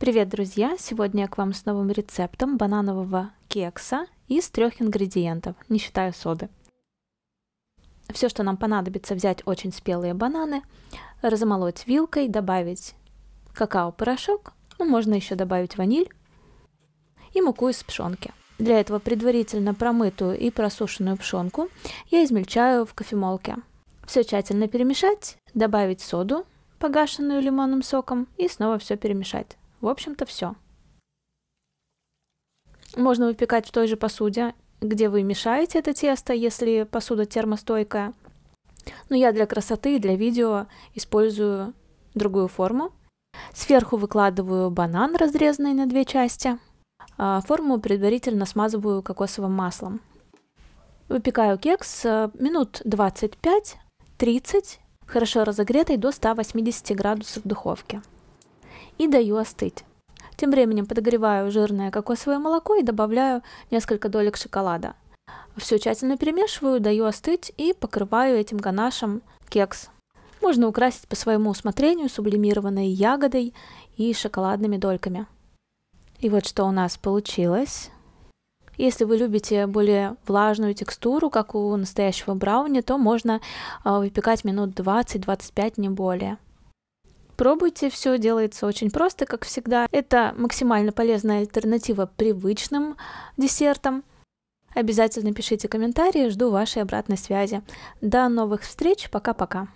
Привет, друзья! Сегодня я к вам с новым рецептом бананового кекса из трех ингредиентов, не считая соды. Все, что нам понадобится, взять очень спелые бананы, размолоть вилкой, добавить какао-порошок, ну, можно еще добавить ваниль и муку из пшенки. Для этого предварительно промытую и просушенную пшенку я измельчаю в кофемолке. Все тщательно перемешать, добавить соду, погашенную лимонным соком, и снова все перемешать. В общем-то все. Можно выпекать в той же посуде, где вы мешаете это тесто, если посуда термостойкая. Но я для красоты и для видео использую другую форму. Сверху выкладываю банан, разрезанный на две части. А форму предварительно смазываю кокосовым маслом. Выпекаю кекс э, минут 25-30 хорошо разогретой до 180 градусов духовке и даю остыть. Тем временем подогреваю жирное кокосовое молоко и добавляю несколько долек шоколада. Все тщательно перемешиваю, даю остыть и покрываю этим ганашем кекс. Можно украсить по своему усмотрению сублимированной ягодой и шоколадными дольками. И вот что у нас получилось. Если вы любите более влажную текстуру, как у настоящего брауни, то можно а, выпекать минут 20-25, не более. Пробуйте, все делается очень просто, как всегда. Это максимально полезная альтернатива привычным десертам. Обязательно пишите комментарии, жду вашей обратной связи. До новых встреч, пока-пока.